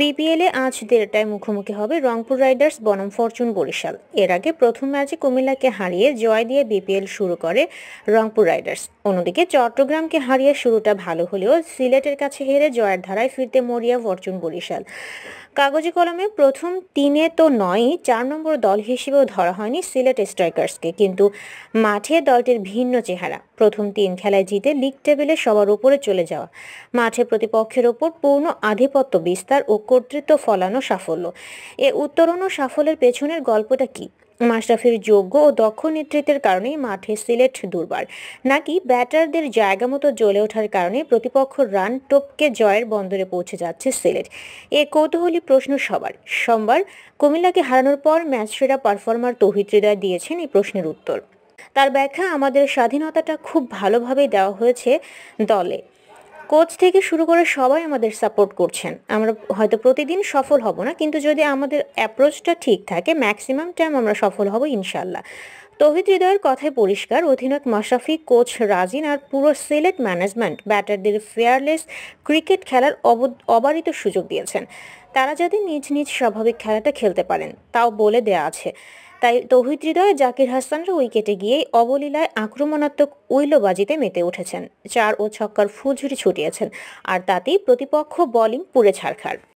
বিপিএলে আজ দেড়টায় মুখোমুখি হবে রংপুর রাইডার্স বনাম ফরচুন বরিশাল এর আগে প্রথম ম্যাচে কুমিল্লাকে হারিয়ে জয় দিয়ে বিপিএল শুরু করে রংপুর রাইডার্স অন্যদিকে চট্টগ্রামকে হারিয়ে শুরুটা ভালো হলেও সিলেটের কাছে হেরে জয়ের ধারায় ফিরতে মরিয়া ফরচুন বরিশাল কাগজে কলমে প্রথম তিনে তো নয় চার নম্বর দল হিসেবেও ধরা হয়নি সিলেট স্ট্রাইকার্সকে কিন্তু মাঠে দলটির ভিন্ন চেহারা প্রথম তিন খেলায় জিতে লিগ টেবিলে সবার উপরে চলে যাওয়া মাঠে প্রতিপক্ষের ওপর পূর্ণ আধিপত্য বিস্তার ও কর্তৃত্ব ফলানো সাফল্য এ উত্তরণ ও সাফল্যের পেছনের গল্পটা কি মাশরাফির যোগ্য ও দক্ষ নেতৃত্বের কারণেই মাঠে সিলেট দুর্বার নাকি ব্যাটারদের জায়গা মতো জ্বলে ওঠার কারণে প্রতিপক্ষ রান টপকে জয়ের বন্দরে পৌঁছে যাচ্ছে সিলেট এ কৌতূহলী প্রশ্ন সবার সোমবার কুমিল্লাকে হারানোর পর ম্যাচ সেরা পারফর্মার তহিদ হৃদয় দিয়েছেন এই প্রশ্নের উত্তর তার ব্যাখ্যা আমাদের স্বাধীনতাটা খুব ভালোভাবে দেওয়া হয়েছে দলে কোচ থেকে শুরু করে সবাই আমাদের সাপোর্ট করছেন আমরা হয়তো প্রতিদিন সফল হব না কিন্তু যদি আমাদের অ্যাপ্রোচটা ঠিক থাকে ম্যাক্সিমাম টাইম আমরা সফল হব ইনশাল্লাহ তহিদ হৃদয়ের কথায় পরিষ্কার অধিনায়ক মাশাফি কোচ রাজিন আর পুরো সিলেট ম্যানেজমেন্ট ব্যাটারদের ফেয়ারলেস ক্রিকেট খেলার অবারিত সুযোগ দিয়েছেন তারা যাতে নিজ নিজ স্বাভাবিক খেলাটা খেলতে পারেন তাও বলে দেয়া আছে তাই তৌহিদ হৃদয় জাকির হাসানের উইকেটে গিয়েই অবলীলায় আক্রমণাত্মক উইলোবাজিতে মেতে উঠেছেন চার ও ছক্কার ফুলঝুরি ছুটিয়েছেন আর তাতেই প্রতিপক্ষ বোলিং পুড়ে ছাড়খাড়